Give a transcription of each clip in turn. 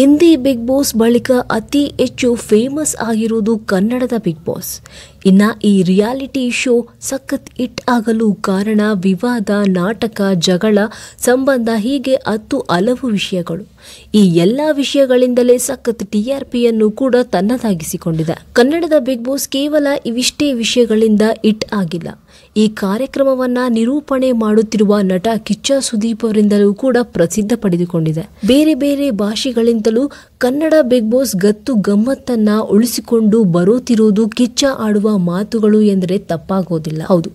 Hindi big boss ಬಳಿಕ ಅತಿ ಹೆಚ್ಚು ಫೇಮಸ್ ಆಗಿರುವುದು ಕನ್ನಡದ ಬಿಗ್ ಬಾಸ್ ಇನ್ನು ಈ ರಿಯಾಲಿಟಿ ಶೋ ಸಖತ್ ಹಿಟ್ ಆಗಲು ಕಾರಣ ವಿವಾದ ನಾಟಕ ಜಗಳ ಸಂಬಂಧ ಹೀಗೆ ಹತ್ತು ಹಲವು ವಿಷಯಗಳು ಈ ಎಲ್ಲ ವಿಷಯಗಳಿಂದಲೇ ಸಖತ್ ಟಿ ಆರ್ ಪಿಯನ್ನು ಕೂಡ ತನ್ನದಾಗಿಸಿಕೊಂಡಿದೆ ಕನ್ನಡದ ಬಿಗ್ ಬಾಸ್ ಕೇವಲ ಇವಿಷ್ಟೇ ವಿಷಯಗಳಿಂದ ಹಿಟ್ ಆಗಿಲ್ಲ ಈ ಕಾರ್ಯಕ್ರಮವನ್ನ ನಿರೂಪಣೆ ಮಾಡುತ್ತಿರುವ ನಟ ಕಿಚ್ಚ ಸುದೀಪ್ ಅವರಿಂದಲೂ ಕೂಡ ಪ್ರಸಿದ್ಧ ಪಡೆದುಕೊಂಡಿದೆ ಬೇರೆ ಬೇರೆ ಭಾಷೆಗಳಿಂದಲೂ ಕನ್ನಡ ಬಿಗ್ ಬಾಸ್ ಗತ್ತು ಗಮ್ಮತ್ತನ್ನ ಉಳಿಸಿಕೊಂಡು ಬರುತ್ತಿರುವುದು ಕಿಚ್ಚ ಆಡುವ ಮಾತುಗಳು ಎಂದರೆ ತಪ್ಪಾಗೋದಿಲ್ಲ ಹೌದು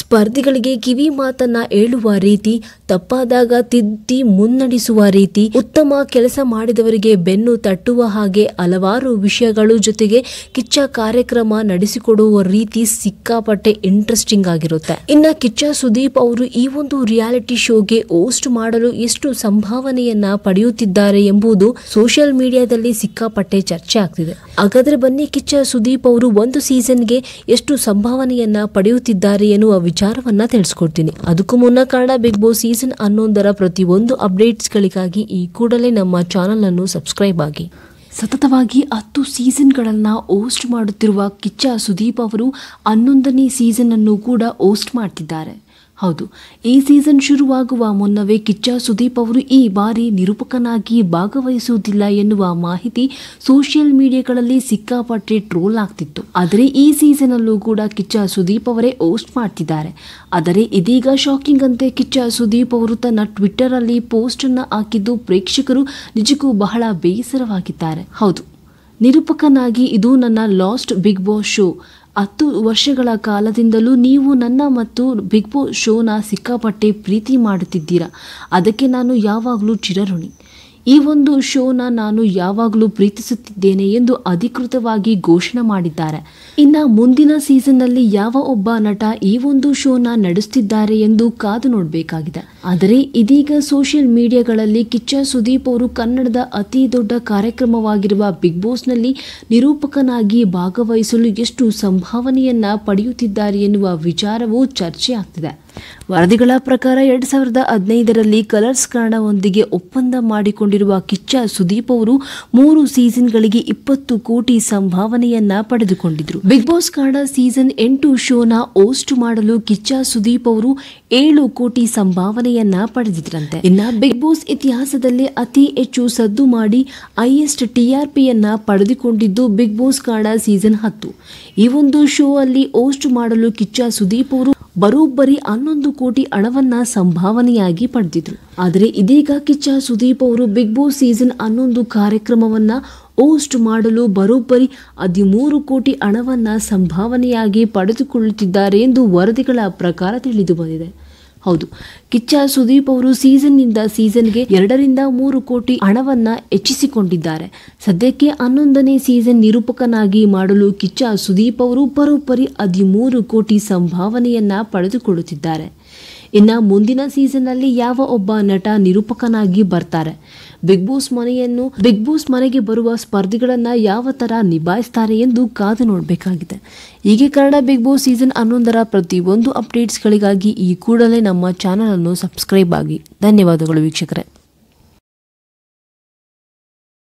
ಸ್ಪರ್ಧಿಗಳಿಗೆ ಕಿವಿ ಮಾತನ್ನ ಹೇಳುವ ರೀತಿ ತಪ್ಪಾದಾಗ ತಿದ್ದಿ ಮುನ್ನಡೆಸುವ ರೀತಿ ಉತ್ತಮ ಕೆಲಸ ಮಾಡಿದವರಿಗೆ ಬೆನ್ನು ತಟ್ಟುವ ಹಾಗೆ ಹಲವಾರು ವಿಷಯಗಳು ಜೊತೆಗೆ ಕಿಚ್ಚ ಕಾರ್ಯಕ್ರಮ ನಡೆಸಿಕೊಡುವ ರೀತಿ ಸಿಕ್ಕಾಪಟ್ಟೆ ಇಂಟ್ರೆಸ್ಟಿಂಗ್ ಆಗಿರುತ್ತೆ ಇನ್ನ ಕಿಚ್ಚ ಸುದೀಪ್ ಅವರು ಈ ಒಂದು ರಿಯಾಲಿಟಿ ಶೋಗೆ ಹೋಸ್ಟ್ ಮಾಡಲು ಎಷ್ಟು ಸಂಭಾವನೆಯನ್ನ ಪಡೆಯುತ್ತಿದ್ದಾರೆ ಎಂಬುದು ಸೋಷಿಯಲ್ ಮೀಡಿಯಾದಲ್ಲಿ ಸಿಕ್ಕಾಪಟ್ಟೆ ಚರ್ಚೆ ಆಗ್ತಿದೆ ಹಾಗಾದ್ರೆ ಬನ್ನಿ ಕಿಚ್ಚ ಸುದೀಪ್ ಅವರು ಒಂದು ಸೀಸನ್ಗೆ ಎಷ್ಟು ಸಂಭಾವನೆಯನ್ನ ಪಡೆಯುತ್ತಿದ್ದಾರೆ ಎನ್ನುವ ವಿಚಾರವನ್ನ ತಿಳಿಸ್ಕೊಡ್ತೀನಿ ಅದಕ್ಕೂ ಮುನ್ನ ಕಾರಣ ಬಿಗ್ ಬಾಸ್ ಸೀಸನ್ ಹನ್ನೊಂದರ ಪ್ರತಿಯೊಂದು ಅಪ್ಡೇಟ್ಸ್ಗಳಿಗಾಗಿ ಈ ಕೂಡಲೇ ನಮ್ಮ ಅನ್ನು ಸಬ್ಸ್ಕ್ರೈಬ್ ಆಗಿ ಸತತವಾಗಿ ಹತ್ತು ಸೀಸನ್ಗಳನ್ನು ಹೋಸ್ಟ್ ಮಾಡುತ್ತಿರುವ ಕಿಚ್ಚ ಸುದೀಪ್ ಅವರು ಹನ್ನೊಂದನೇ ಅನ್ನು ಕೂಡ ಹೋಸ್ಟ್ ಮಾಡ್ತಿದ್ದಾರೆ ಹೌದು ಈ ಸೀಸನ್ ಶುರುವಾಗುವ ಮುನ್ನವೇ ಕಿಚ್ಚ ಸುದೀಪ್ ಅವರು ಈ ಬಾರಿ ನಿರೂಪಕನಾಗಿ ಭಾಗವಹಿಸುವುದಿಲ್ಲ ಎನ್ನುವ ಮಾಹಿತಿ ಸೋಷಿಯಲ್ ಮೀಡಿಯಾಗಳಲ್ಲಿ ಸಿಕ್ಕಾಪಟ್ಟೆ ಟ್ರೋಲ್ ಆಗ್ತಿತ್ತು ಆದರೆ ಈ ಸೀಸನಲ್ಲೂ ಕೂಡ ಕಿಚ್ಚ ಸುದೀಪ್ ಅವರೇ ಹೋಸ್ಟ್ ಮಾಡ್ತಿದ್ದಾರೆ ಆದರೆ ಇದೀಗ ಶಾಕಿಂಗ್ ಅಂತೆ ಕಿಚ್ಚ ಸುದೀಪ್ ಅವರು ತನ್ನ ಟ್ವಿಟ್ಟರ್ ಅಲ್ಲಿ ಪೋಸ್ಟ್ ಅನ್ನು ಹಾಕಿದ್ದು ಪ್ರೇಕ್ಷಕರು ನಿಜಕ್ಕೂ ಬಹಳ ಬೇಸರವಾಗಿದ್ದಾರೆ ಹೌದು ನಿರೂಪಕನಾಗಿ ಇದು ನನ್ನ ಲಾಸ್ಟ್ ಬಿಗ್ ಬಾಸ್ ಶೋ ಹತ್ತು ವರ್ಷಗಳ ಕಾಲದಿಂದಲೂ ನೀವು ನನ್ನ ಮತ್ತು ಬಿಗ್ ಬಾಸ್ ಶೋನ ಸಿಕ್ಕಾಪಟ್ಟೆ ಪ್ರೀತಿ ಮಾಡುತ್ತಿದ್ದೀರಾ ಅದಕ್ಕೆ ನಾನು ಯಾವಾಗಲೂ ಚಿರಋಣಿ ಈ ಒಂದು ಶೋನ ನಾನು ಯಾವಾಗಲೂ ಪ್ರೀತಿಸುತ್ತಿದ್ದೇನೆ ಎಂದು ಅಧಿಕೃತವಾಗಿ ಘೋಷಣೆ ಮಾಡಿದ್ದಾರೆ ಇನ್ನು ಮುಂದಿನ ಸೀಸನ್ನಲ್ಲಿ ಯಾವ ಒಬ್ಬ ನಟ ಈ ಒಂದು ಶೋನ ನಡೆಸುತ್ತಿದ್ದಾರೆ ಎಂದು ಕಾದು ನೋಡಬೇಕಾಗಿದೆ ಆದರೆ ಇದೀಗ ಸೋಷಿಯಲ್ ಮೀಡಿಯಾಗಳಲ್ಲಿ ಕಿಚ್ಚ ಸುದೀಪ್ ಅವರು ಕನ್ನಡದ ಅತಿ ದೊಡ್ಡ ಕಾರ್ಯಕ್ರಮವಾಗಿರುವ ಬಿಗ್ ಬಾಸ್ನಲ್ಲಿ ನಿರೂಪಕನಾಗಿ ಭಾಗವಹಿಸಲು ಎಷ್ಟು ಸಂಭಾವನೆಯನ್ನ ಪಡೆಯುತ್ತಿದ್ದಾರೆ ಎನ್ನುವ ವಿಚಾರವೂ ಚರ್ಚೆ ಆಗ್ತಿದೆ ವರದಿಗಳ ಪ್ರಕಾರ ಎರಡ್ ಸಾವಿರದ ಹದಿನೈದರಲ್ಲಿ ಕಲರ್ಸ್ ಕಾರಣವೊಂದಿಗೆ ಒಪ್ಪಂದ ಮಾಡಿಕೊಂಡಿರುವ ಕಿಚ್ಚ ಸುದೀಪ್ ಅವರು ಮೂರು ಸೀಸನ್ಗಳಿಗೆ ಇಪ್ಪತ್ತು ಕೋಟಿ ಸಂಭಾವನೆಯನ್ನ ಪಡೆದುಕೊಂಡಿದ್ರು ಬಿಗ್ ಬಾಸ್ ಕನ್ನಡ ಸೀಸನ್ ಎಂಟು ಶೋನ ಹೋಸ್ಟ್ ಮಾಡಲು ಕಿಚ್ಚ ಸುದೀಪ್ ಅವರು ಏಳು ಕೋಟಿ ಸಂಭಾವನೆಯನ್ನ ಪಡೆದಿದ್ರಂತೆ ಇನ್ನ ಬಿಗ್ ಬಾಸ್ ಇತಿಹಾಸದಲ್ಲಿ ಅತಿ ಹೆಚ್ಚು ಸದ್ದು ಮಾಡಿ ಹೈಯೆಸ್ಟ್ ಟಿಆರ್ಪಿಯನ್ನ ಪಡೆದುಕೊಂಡಿದ್ದು ಬಿಗ್ ಬಾಸ್ ಕನ್ನಡ ಸೀಸನ್ ಹತ್ತು ಈ ಒಂದು ಶೋ ಅಲ್ಲಿ ಹೋಸ್ಟ್ ಮಾಡಲು ಕಿಚ್ಚ ಸುದೀಪ್ ಅವರು ಬರೋಬ್ಬರಿ ಅನ್ ಹನ್ನೊಂದು ಕೋಟಿ ಹಣವನ್ನ ಸಂಭಾವನೆಯಾಗಿ ಪಡೆದಿದ್ರು ಆದರೆ ಇದೀಗ ಕಿಚ್ಚ ಸುದೀಪ್ ಅವರು ಬಿಗ್ ಬಾಸ್ ಸೀಸನ್ ಹನ್ನೊಂದು ಕಾರ್ಯಕ್ರಮವನ್ನ ಹೋಸ್ಟ್ ಮಾಡಲು ಬರೋಬ್ಬರಿ ಹದಿಮೂರು ಕೋಟಿ ಹಣವನ್ನ ಸಂಭಾವನೆಯಾಗಿ ಪಡೆದುಕೊಳ್ಳುತ್ತಿದ್ದಾರೆ ಎಂದು ವರದಿಗಳ ಪ್ರಕಾರ ತಿಳಿದು ಬಂದಿದೆ ಹೌದು ಕಿಚ್ಚ ಸುದೀಪ್ ಅವರು ಸೀಸನ್ನಿಂದ ಸೀಸನ್ಗೆ ಎರಡರಿಂದ ಮೂರು ಕೋಟಿ ಹಣವನ್ನ ಹೆಚ್ಚಿಸಿಕೊಂಡಿದ್ದಾರೆ ಸದ್ಯಕ್ಕೆ ಹನ್ನೊಂದನೇ ಸೀಸನ್ ನಿರೂಪಕನಾಗಿ ಮಾಡಲು ಕಿಚ್ಚ ಸುದೀಪ್ ಅವರು ಪರೋಪರಿ ಹದಿಮೂರು ಕೋಟಿ ಸಂಭಾವನೆಯನ್ನ ಪಡೆದುಕೊಳ್ಳುತ್ತಿದ್ದಾರೆ ಇನ್ನು ಮುಂದಿನ ಸೀಸನ್ನಲ್ಲಿ ಯಾವ ಒಬ್ಬ ನಟ ನಿರೂಪಕನಾಗಿ ಬರ್ತಾರೆ ಬಿಗ್ ಬಾಸ್ ಮನೆಯನ್ನು ಬಿಗ್ ಬಾಸ್ ಮನೆಗೆ ಬರುವ ಸ್ಪರ್ಧಿಗಳನ್ನು ಯಾವ ಥರ ನಿಭಾಯಿಸ್ತಾರೆ ಎಂದು ಕಾದು ನೋಡಬೇಕಾಗಿದೆ ಹೀಗೆ ಕನ್ನಡ ಬಿಗ್ ಬಾಸ್ ಸೀಸನ್ ಹನ್ನೊಂದರ ಪ್ರತಿಯೊಂದು ಅಪ್ಡೇಟ್ಸ್ಗಳಿಗಾಗಿ ಈ ಕೂಡಲೇ ನಮ್ಮ ಚಾನಲನ್ನು ಸಬ್ಸ್ಕ್ರೈಬ್ ಆಗಿ ಧನ್ಯವಾದಗಳು ವೀಕ್ಷಕರೇ